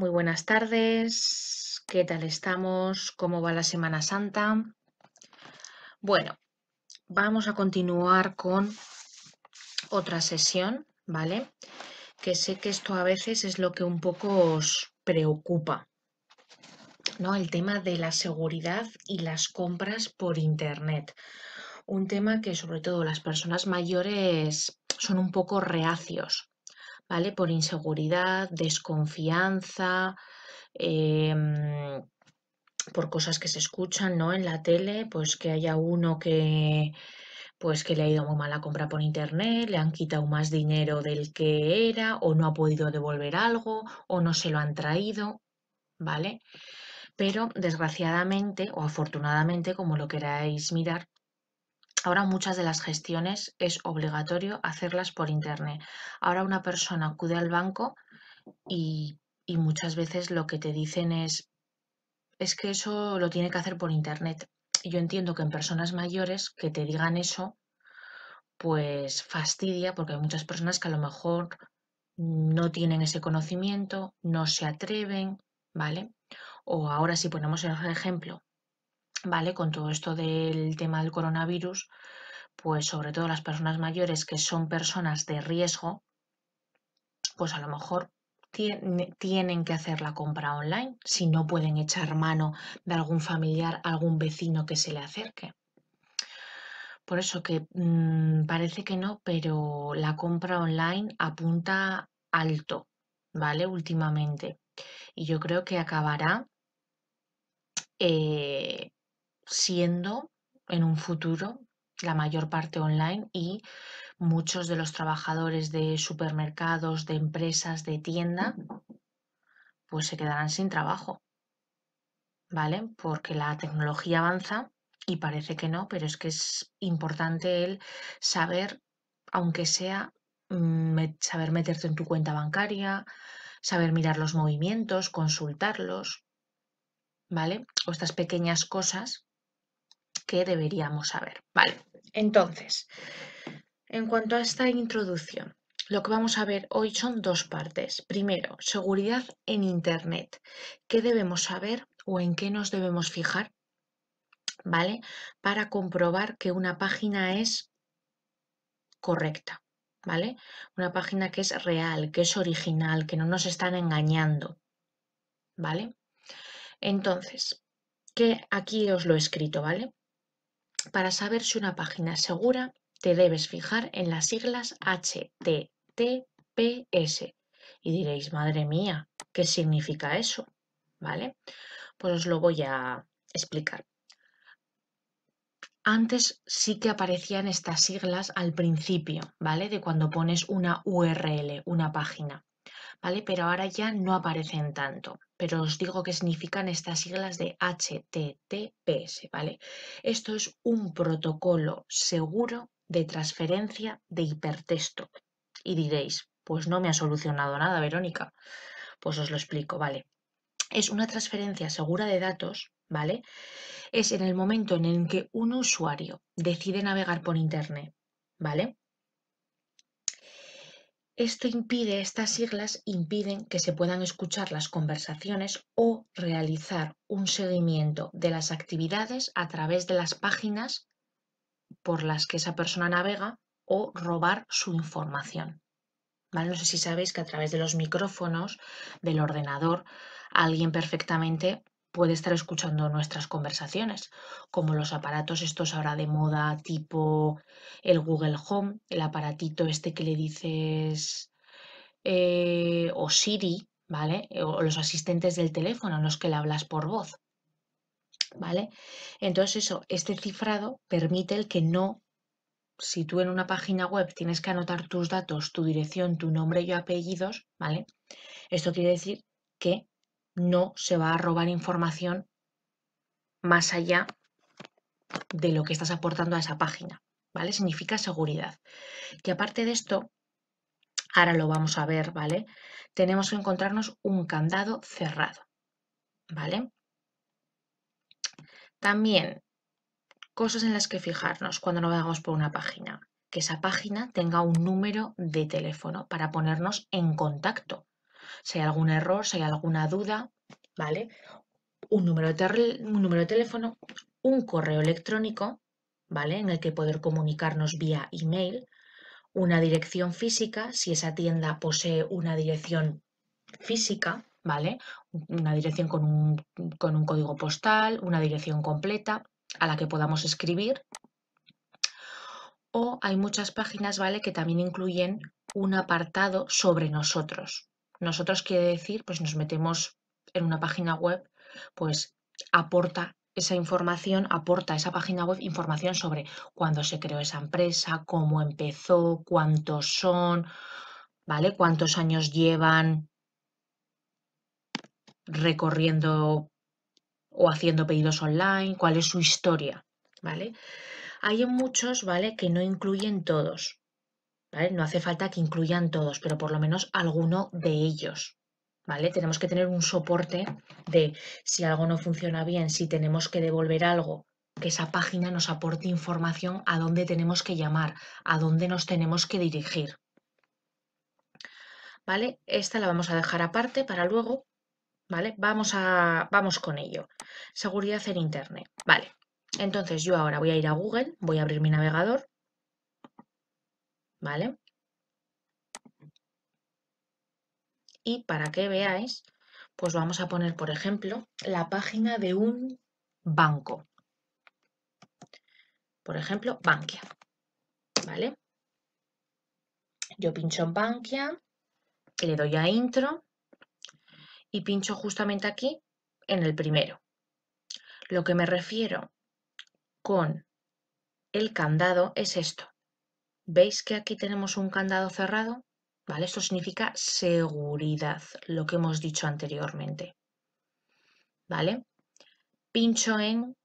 muy buenas tardes. ¿Qué tal estamos? ¿Cómo va la Semana Santa? Bueno, vamos a continuar con otra sesión, ¿vale? Que sé que esto a veces es lo que un poco os preocupa, ¿no? El tema de la seguridad y las compras por Internet. Un tema que sobre todo las personas mayores son un poco reacios ¿vale? Por inseguridad, desconfianza, em, por cosas que se escuchan, ¿no? En la tele, pues que haya uno que pues que le ha ido muy mal la compra por internet, le han quitado más dinero del que era, o no ha podido devolver algo, o no se lo han traído, ¿vale? Pero desgraciadamente o afortunadamente, como lo queráis mirar, Ahora muchas de las gestiones es obligatorio hacerlas por internet. Ahora una persona acude al banco y, muchas veces lo que te dicen es, es que eso lo tiene que hacer por internet. Yo entiendo que en personas mayores que te digan eso, pues fastidia, porque hay muchas personas que a lo mejor no tienen ese conocimiento, no se atreven, ¿vale? O ahora si ponemos el ejemplo ¿vale? Con todo esto del tema del coronavirus, pues sobre todo las personas mayores que son personas de riesgo, pues a lo mejor tienen que hacer la compra online si no pueden echar mano de algún familiar, algún vecino que se le acerque. Por eso que mm, parece que no, pero la compra online apunta alto, ¿vale? Últimamente. Y yo creo que acabará eh, siendo en un futuro la mayor parte online y muchos de los trabajadores de supermercados, de empresas, de tienda, pues se quedarán sin trabajo. ¿Vale? Porque la tecnología avanza y parece que no, pero es que es importante el saber, aunque sea mm, saber meterte en tu cuenta bancaria, saber mirar los movimientos, consultarlos, ¿vale? O estas pequeñas cosas que deberíamos saber. Vale, entonces, en cuanto a esta introducción, lo que vamos a ver hoy son dos partes. Primero, seguridad en Internet. ¿Qué debemos saber o en qué nos debemos fijar? ¿Vale? Para comprobar que una página es correcta, ¿vale? Una página que es real, que es original, que no nos están engañando, ¿vale? Entonces, que aquí os lo he escrito, ¿vale? Para saber si una página es segura, te debes fijar en las siglas HTTPS. Y diréis, madre mía, ¿qué significa eso? ¿Vale? Pues os lo voy a explicar. Antes sí que aparecían estas siglas al principio, ¿vale? De cuando pones una URL, una página, ¿vale? Pero ahora ya no aparecen tanto pero os digo qué significan estas siglas de HTTPS, ¿vale? Esto es un protocolo seguro de transferencia de hipertexto. Y diréis, pues no me ha solucionado nada, Verónica. Pues os lo explico, ¿vale? Es una transferencia segura de datos, ¿vale? Es en el momento en el que un usuario decide navegar por Internet, ¿vale? Esto impide, estas siglas impiden que se puedan escuchar las conversaciones o realizar un seguimiento de las actividades a través de las páginas por las que esa persona navega o robar su información. No sé si sabéis que a través de los micrófonos del ordenador alguien perfectamente puede estar escuchando nuestras conversaciones, como los aparatos estos ahora de moda, tipo el Google Home, el aparatito este que le dices eh, o Siri, ¿vale? Eh, o los asistentes del teléfono los que le hablas por voz, ¿vale? Entonces eso, este cifrado permite el que no, si tú en una página web tienes que anotar tus datos, tu dirección, tu nombre y apellidos, ¿vale? Esto quiere decir que no se va a robar información más allá de lo que estás aportando a esa página, ¿vale? Significa seguridad. Y aparte de esto, ahora lo vamos a ver, ¿vale? Tenemos que encontrarnos un candado cerrado, ¿vale? También cosas en las que fijarnos cuando navegamos por una página. Que esa página tenga un número de teléfono para ponernos en contacto si hay algún error, si hay alguna duda, ¿vale? Un número de, un número de teléfono, un correo electrónico, ¿vale? En el que poder comunicarnos vía email, una dirección física, si esa tienda posee una dirección física, ¿vale? Una dirección con un, con un código postal, una dirección completa a la que podamos escribir. O hay muchas páginas, ¿vale? Que también incluyen un apartado sobre nosotros, nosotros quiere decir, pues nos metemos en una página web, pues aporta esa información, aporta esa página web información sobre cuándo se creó esa empresa, cómo empezó, cuántos son, ¿vale? Cuántos años llevan recorriendo o haciendo pedidos online, cuál es su historia, ¿vale? Hay muchos, ¿vale? Que no incluyen todos. No hace falta que incluyan todos, pero por lo menos alguno de ellos, ¿vale? Tenemos que tener un soporte de si algo no funciona bien, si tenemos que devolver algo, que esa página nos aporte información a dónde tenemos que llamar, a dónde nos tenemos que dirigir. ¿Vale? Esta la vamos a dejar aparte para luego, ¿vale? Vamos, a, vamos con ello. Seguridad en Internet, ¿vale? Entonces yo ahora voy a ir a Google, voy a abrir mi navegador ¿vale? Y para que veáis, pues vamos a poner, por ejemplo, la página de un banco. Por ejemplo, Bankia, ¿vale? Yo pincho en Bankia, le doy a Intro y pincho justamente aquí en el primero. Lo que me refiero con el candado es esto. ¿Veis que aquí tenemos un candado cerrado? ¿Vale? Esto significa seguridad, lo que hemos dicho anteriormente. ¿Vale? Pincho en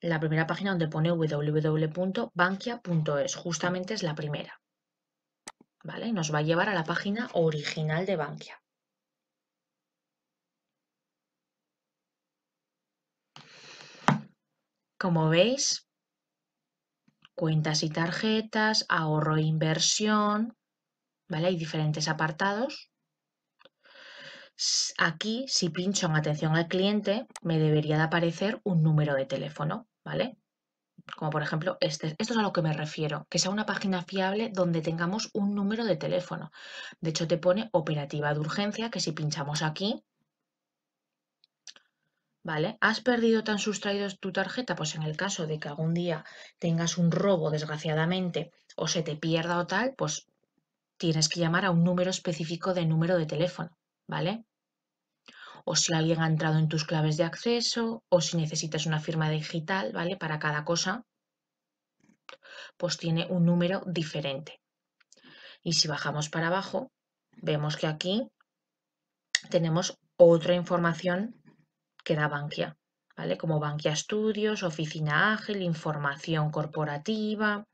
la primera página donde pone www.bankia.es, justamente es la primera. ¿Vale? Nos va a llevar a la página original de Bankia. Como veis, cuentas y tarjetas, ahorro e inversión, ¿vale? Hay diferentes apartados. Aquí, si pincho en atención al cliente, me debería de aparecer un número de teléfono, ¿vale? Como por ejemplo este. Esto es a lo que me refiero, que sea una página fiable donde tengamos un número de teléfono. De hecho, te pone operativa de urgencia, que si pinchamos aquí, ¿Vale? ¿Has perdido, tan sustraído tu tarjeta? Pues en el caso de que algún día tengas un robo, desgraciadamente, o se te pierda o tal, pues tienes que llamar a un número específico de número de teléfono, ¿vale? O si alguien ha entrado en tus claves de acceso, o si necesitas una firma digital, ¿vale? Para cada cosa, pues tiene un número diferente. Y si bajamos para abajo, vemos que aquí tenemos otra información queda Bankia, ¿vale? Como Bankia Estudios, Oficina Ágil, Información Corporativa,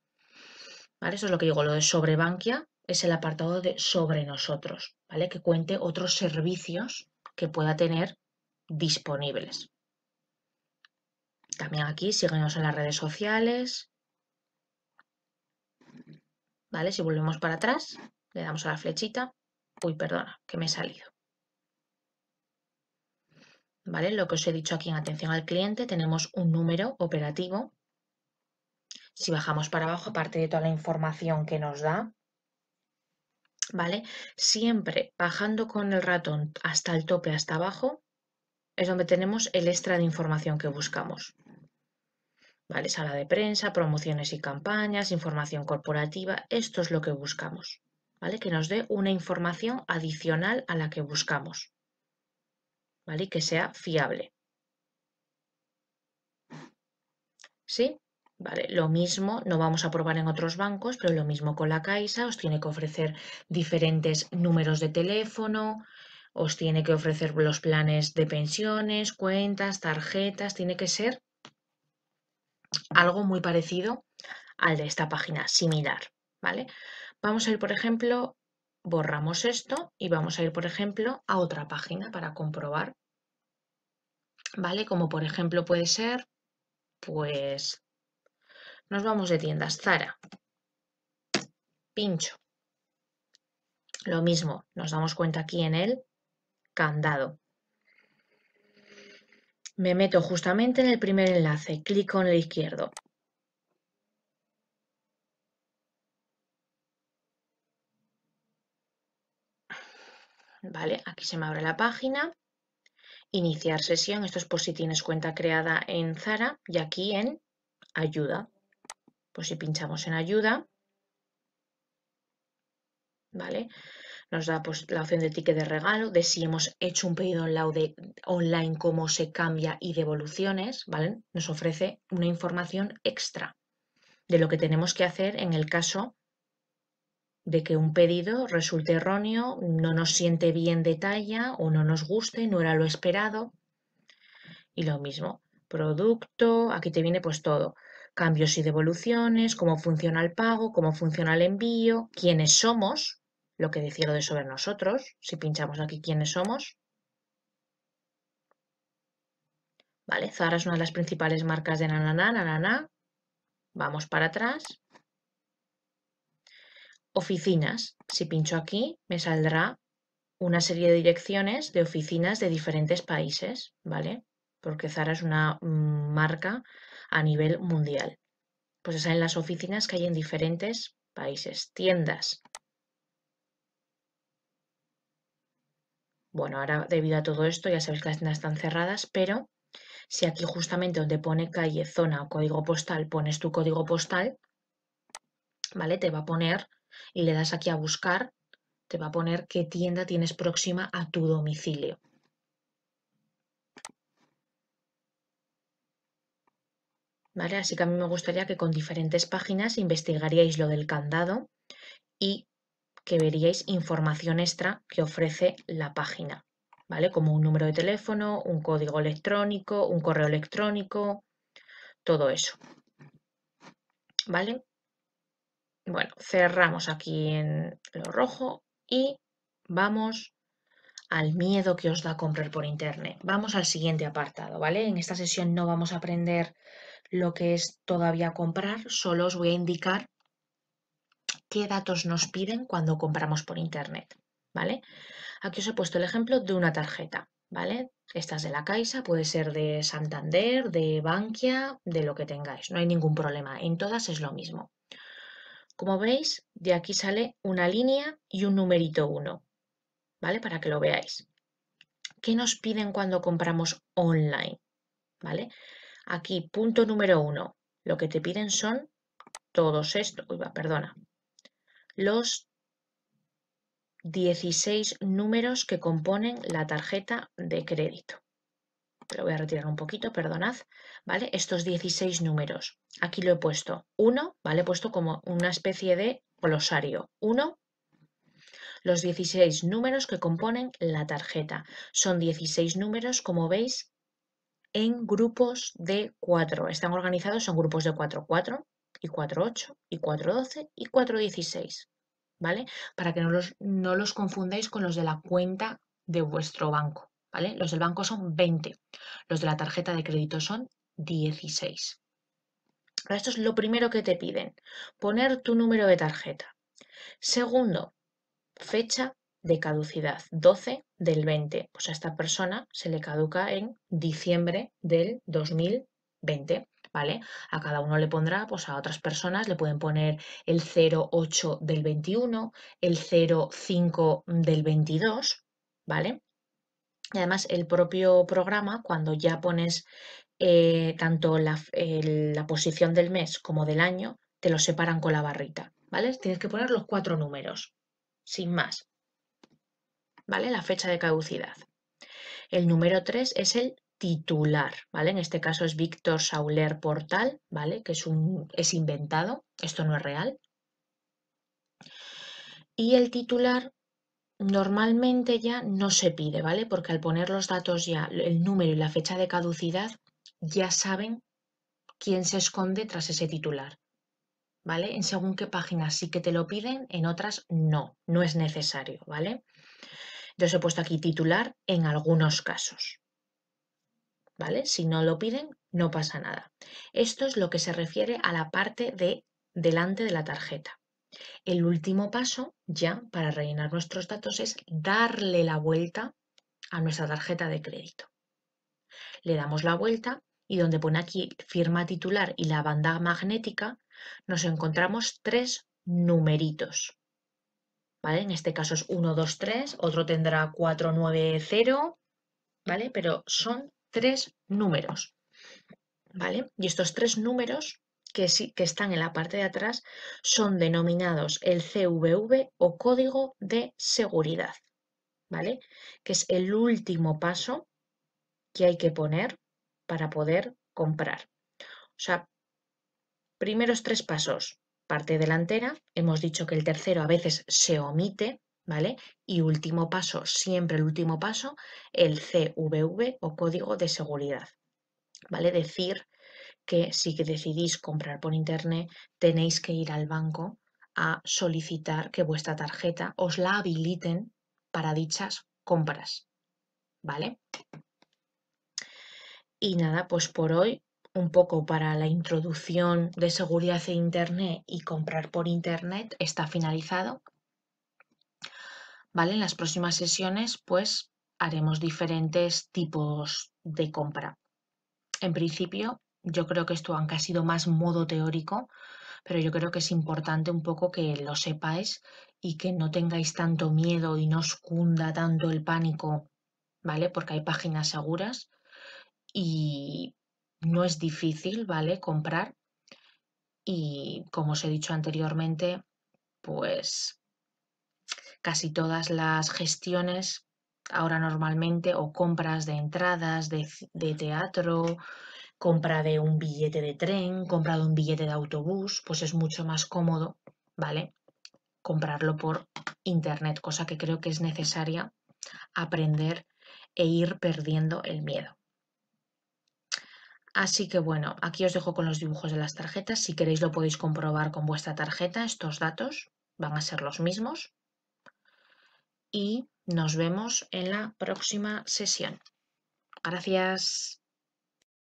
¿vale? Eso es lo que digo, lo de sobre Bankia es el apartado de sobre nosotros, ¿vale? Que cuente otros servicios que pueda tener disponibles. También aquí síguenos en las redes sociales. ¿Vale? Si volvemos para atrás, le damos a la flechita. Uy, perdona, que me he salido. Lo que os he dicho aquí en atención al cliente, tenemos un número operativo. Si bajamos para abajo, aparte de toda la información que nos da, ¿vale? Siempre bajando con el ratón hasta el tope, hasta abajo, es donde tenemos el extra de información que buscamos. Sala de prensa, promociones y campañas, información corporativa, esto es lo que buscamos, ¿vale? Que nos dé una información adicional a la que buscamos. ¿vale? Y que sea fiable. ¿Sí? Vale, lo mismo, no vamos a probar en otros bancos, pero lo mismo con la Caixa, os tiene que ofrecer diferentes números de teléfono, os tiene que ofrecer los planes de pensiones, cuentas, tarjetas, tiene que ser algo muy parecido al de esta página, similar, ¿vale? Vamos a ir, por ejemplo, borramos esto y vamos a ir, por ejemplo, a otra página para comprobar. ¿Vale? Como por ejemplo puede ser, pues, nos vamos de tiendas Zara. Pincho. Lo mismo, nos damos cuenta aquí en el candado. Me meto justamente en el primer enlace, clico en el izquierdo, Aquí se me abre la página, iniciar sesión, esto es por si tienes cuenta creada en Zara y aquí en ayuda. Pues si pinchamos en ayuda, ¿vale? Nos da pues, la opción de ticket de regalo, de si hemos hecho un pedido online, cómo se cambia y devoluciones, ¿vale? Nos ofrece una información extra de lo que tenemos que hacer en el caso de que un pedido resulte erróneo, no nos siente bien de talla o no nos guste, no era lo esperado. Y lo mismo, producto, aquí te viene pues todo. Cambios y devoluciones, cómo funciona el pago, cómo funciona el envío, quiénes somos, lo que decía de sobre nosotros, si pinchamos aquí quiénes somos. Vale, Zara es una de las principales marcas de Nananá, Nananá. Vamos para atrás oficinas. Si pincho aquí, me saldrá una serie de direcciones de oficinas de diferentes países, ¿vale? Porque Zara es una mm, marca a nivel mundial. Pues esas en las oficinas que hay en diferentes países. Tiendas. Bueno, ahora debido a todo esto ya sabéis que las tiendas están cerradas, pero si aquí justamente donde pone calle, zona o código postal pones tu código postal, ¿vale? Te va a poner y le das aquí a buscar, te va a poner qué tienda tienes próxima a tu domicilio. ¿Vale? Así que a mí me gustaría que con diferentes páginas investigaríais lo del candado y que veríais información extra que ofrece la página, ¿vale? Como un número de teléfono, un código electrónico, un correo electrónico, todo eso. ¿Vale? Bueno, cerramos aquí en lo rojo y vamos al miedo que os da comprar por internet. Vamos al siguiente apartado, ¿vale? En esta sesión no vamos a aprender lo que es todavía comprar, solo os voy a indicar qué datos nos piden cuando compramos por internet, ¿vale? Aquí os he puesto el ejemplo de una tarjeta, ¿vale? Esta es de la Caixa, puede ser de Santander, de Bankia, de lo que tengáis, no hay ningún problema, en todas es lo mismo. Como veis, de aquí sale una línea y un numerito 1, ¿vale? Para que lo veáis. ¿Qué nos piden cuando compramos online? ¿Vale? Aquí, punto número 1, lo que te piden son todos estos, perdona, los 16 números que componen la tarjeta de crédito lo voy a retirar un poquito, perdonad, ¿vale? Estos 16 números. Aquí lo he puesto 1, ¿vale? He puesto como una especie de glosario. 1, los 16 números que componen la tarjeta. Son 16 números, como veis, en grupos de 4. Están organizados en grupos de 4, 4 y 4, 8 y 4, 12 y 4, 16. ¿Vale? Para que no los, no los confundáis con los de la cuenta de vuestro banco. Los del banco son 20, los de la tarjeta de crédito son 16. esto es lo primero que te piden, poner tu número de tarjeta. Segundo, fecha de caducidad, 12 del 20. Pues a esta persona se le caduca en diciembre del 2020. ¿Vale? A cada uno le pondrá, pues a otras personas le pueden poner el 08 del 21, el 05 del 22, ¿vale? además el propio programa, cuando ya pones eh, tanto la, posición del mes como del año, te lo separan con la barrita, ¿vale? Tienes que poner los cuatro números, sin más, ¿vale? La fecha de caducidad. El número tres es el titular, ¿vale? En este caso es Víctor Sauler Portal, ¿vale? Que es, un, es inventado, esto no es real. Y el titular normalmente ya no se pide, ¿vale? Porque al poner los datos ya, el número y la fecha de caducidad, ya saben quién se esconde tras ese titular. ¿Vale? En según qué páginas sí que te lo piden, en otras no, no es necesario, ¿vale? os he puesto aquí titular en algunos casos. ¿Vale? Si no lo piden, no pasa nada. Esto es lo que se refiere a la parte de delante de la tarjeta. El último paso ya para rellenar nuestros datos es darle la vuelta a nuestra tarjeta de crédito. Le damos la vuelta y donde pone aquí firma titular y la banda magnética, nos encontramos tres numeritos. ¿Vale? En este caso es 1, 2, 3, otro tendrá 4, 9, 0, ¿vale? Pero son tres números, ¿vale? Y estos tres números que, que están en la parte de atrás son denominados el CVV o Código de Seguridad, ¿vale? Que es el último paso que hay que poner para poder comprar. O sea, primeros tres pasos, parte delantera, hemos dicho que el tercero a veces se omite, ¿vale? Y último paso, siempre el último paso, el CVV o código de seguridad, ¿vale? Decir que si decidís comprar por internet tenéis que ir al banco a solicitar que vuestra tarjeta os la habiliten para dichas compras. ¿Vale? Y nada, pues por hoy un poco para la introducción de seguridad de Internet y comprar por Internet está finalizado. ¿Vale? En las próximas sesiones pues haremos diferentes tipos de compra. En principio yo creo que esto, aunque ha sido más modo teórico, pero yo creo que es importante un poco que lo sepáis y que no tengáis tanto miedo y no os cunda tanto el pánico, ¿vale? Porque hay páginas seguras y no es difícil, ¿vale? Comprar. Y como os he dicho anteriormente, pues casi todas las gestiones ahora normalmente o compras de entradas de, de teatro compra de un billete de tren, compra de un billete de autobús, pues es mucho más cómodo, ¿vale? Comprarlo por internet, cosa que creo que es necesaria aprender e ir perdiendo el miedo. Así que bueno, aquí os dejo con los dibujos de las tarjetas. Si queréis lo podéis comprobar con vuestra tarjeta. Estos datos van a ser los mismos. Y nos vemos en la próxima sesión. Gracias.